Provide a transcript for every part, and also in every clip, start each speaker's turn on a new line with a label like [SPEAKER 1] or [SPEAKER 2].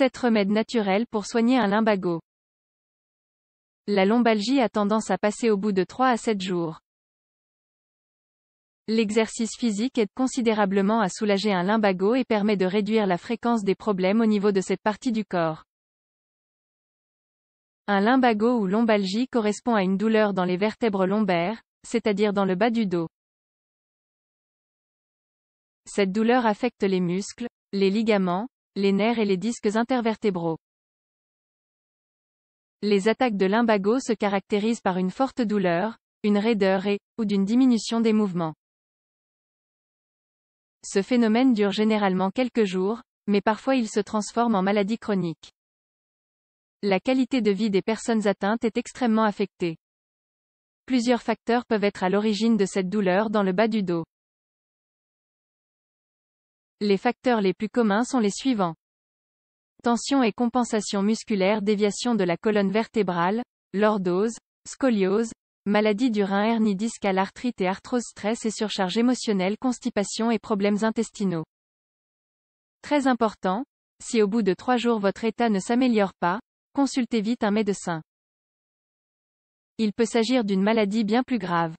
[SPEAKER 1] 7 remèdes naturels pour soigner un lumbago. La lombalgie a tendance à passer au bout de 3 à 7 jours. L'exercice physique aide considérablement à soulager un lumbago et permet de réduire la fréquence des problèmes au niveau de cette partie du corps. Un lumbago ou lombalgie correspond à une douleur dans les vertèbres lombaires, c'est-à-dire dans le bas du dos. Cette douleur affecte les muscles, les ligaments, les nerfs et les disques intervertébraux. Les attaques de l'imbago se caractérisent par une forte douleur, une raideur et, ou d'une diminution des mouvements. Ce phénomène dure généralement quelques jours, mais parfois il se transforme en maladie chronique. La qualité de vie des personnes atteintes est extrêmement affectée. Plusieurs facteurs peuvent être à l'origine de cette douleur dans le bas du dos. Les facteurs les plus communs sont les suivants. Tension et compensation musculaire, déviation de la colonne vertébrale, lordose, scoliose, maladie du rein, hernie discale, arthrite et arthrose, stress et surcharge émotionnelle, constipation et problèmes intestinaux. Très important, si au bout de trois jours votre état ne s'améliore pas, consultez vite un médecin. Il peut s'agir d'une maladie bien plus grave.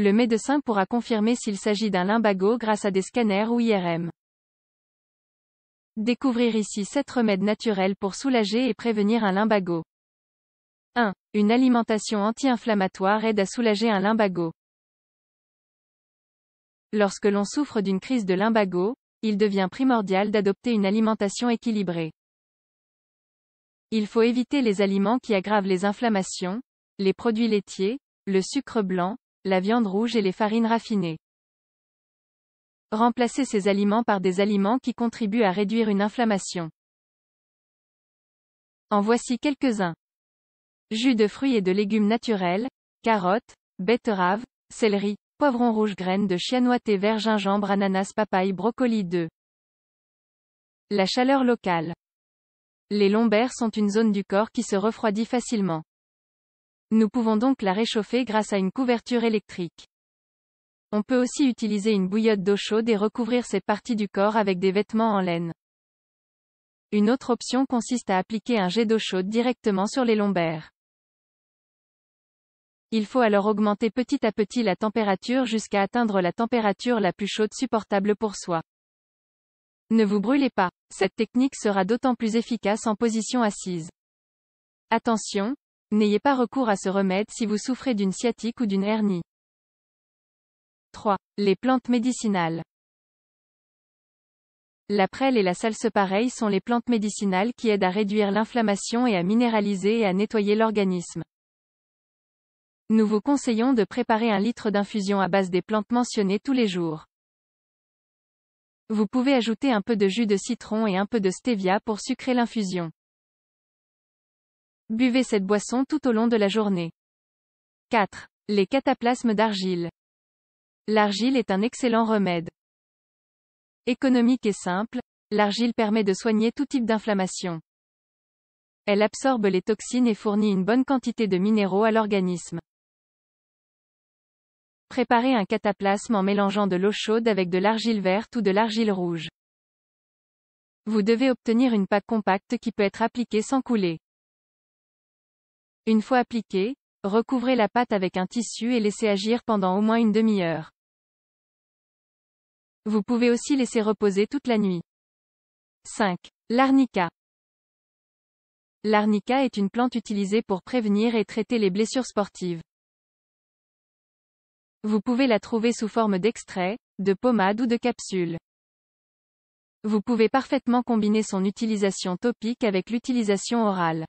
[SPEAKER 1] Le médecin pourra confirmer s'il s'agit d'un limbago grâce à des scanners ou IRM. Découvrir ici 7 remèdes naturels pour soulager et prévenir un limbago. 1. Une alimentation anti-inflammatoire aide à soulager un limbago. Lorsque l'on souffre d'une crise de limbago, il devient primordial d'adopter une alimentation équilibrée. Il faut éviter les aliments qui aggravent les inflammations, les produits laitiers, le sucre blanc, la viande rouge et les farines raffinées. Remplacez ces aliments par des aliments qui contribuent à réduire une inflammation. En voici quelques-uns. Jus de fruits et de légumes naturels, carottes, betteraves, céleri, poivrons rouges, graines de chien thé vert gingembre ananas papaye brocoli 2. La chaleur locale. Les lombaires sont une zone du corps qui se refroidit facilement. Nous pouvons donc la réchauffer grâce à une couverture électrique. On peut aussi utiliser une bouillotte d'eau chaude et recouvrir ces parties du corps avec des vêtements en laine. Une autre option consiste à appliquer un jet d'eau chaude directement sur les lombaires. Il faut alors augmenter petit à petit la température jusqu'à atteindre la température la plus chaude supportable pour soi. Ne vous brûlez pas, cette technique sera d'autant plus efficace en position assise. Attention, N'ayez pas recours à ce remède si vous souffrez d'une sciatique ou d'une hernie. 3. Les plantes médicinales. La prêle et la pareille sont les plantes médicinales qui aident à réduire l'inflammation et à minéraliser et à nettoyer l'organisme. Nous vous conseillons de préparer un litre d'infusion à base des plantes mentionnées tous les jours. Vous pouvez ajouter un peu de jus de citron et un peu de stevia pour sucrer l'infusion. Buvez cette boisson tout au long de la journée. 4. Les cataplasmes d'argile. L'argile est un excellent remède. Économique et simple, l'argile permet de soigner tout type d'inflammation. Elle absorbe les toxines et fournit une bonne quantité de minéraux à l'organisme. Préparez un cataplasme en mélangeant de l'eau chaude avec de l'argile verte ou de l'argile rouge. Vous devez obtenir une pâte compacte qui peut être appliquée sans couler. Une fois appliquée, recouvrez la pâte avec un tissu et laissez agir pendant au moins une demi-heure. Vous pouvez aussi laisser reposer toute la nuit. 5. L'arnica. L'arnica est une plante utilisée pour prévenir et traiter les blessures sportives. Vous pouvez la trouver sous forme d'extrait, de pommade ou de capsule. Vous pouvez parfaitement combiner son utilisation topique avec l'utilisation orale.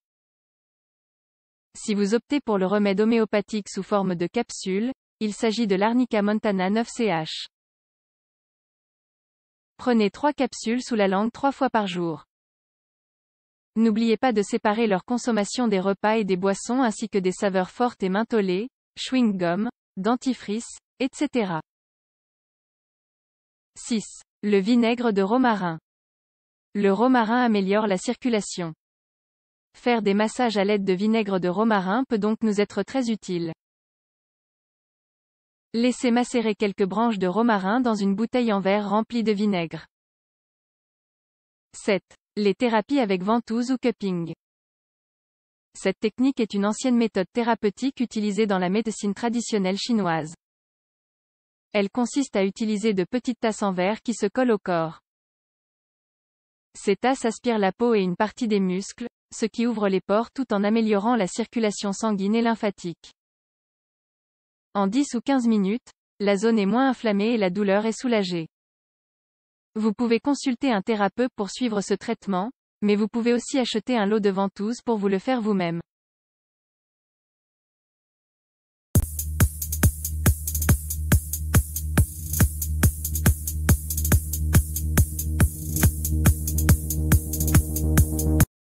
[SPEAKER 1] Si vous optez pour le remède homéopathique sous forme de capsule, il s'agit de l'arnica montana 9CH. Prenez trois capsules sous la langue trois fois par jour. N'oubliez pas de séparer leur consommation des repas et des boissons ainsi que des saveurs fortes et mentholées, chewing-gum, dentifrice, etc. 6. Le vinaigre de romarin. Le romarin améliore la circulation. Faire des massages à l'aide de vinaigre de romarin peut donc nous être très utile. Laissez macérer quelques branches de romarin dans une bouteille en verre remplie de vinaigre. 7. Les thérapies avec ventouse ou cupping. Cette technique est une ancienne méthode thérapeutique utilisée dans la médecine traditionnelle chinoise. Elle consiste à utiliser de petites tasses en verre qui se collent au corps. Ces tasses aspirent la peau et une partie des muscles, ce qui ouvre les pores tout en améliorant la circulation sanguine et lymphatique. En 10 ou 15 minutes, la zone est moins inflammée et la douleur est soulagée. Vous pouvez consulter un thérapeute pour suivre ce traitement, mais vous pouvez aussi acheter un lot de ventouses pour vous le faire vous-même.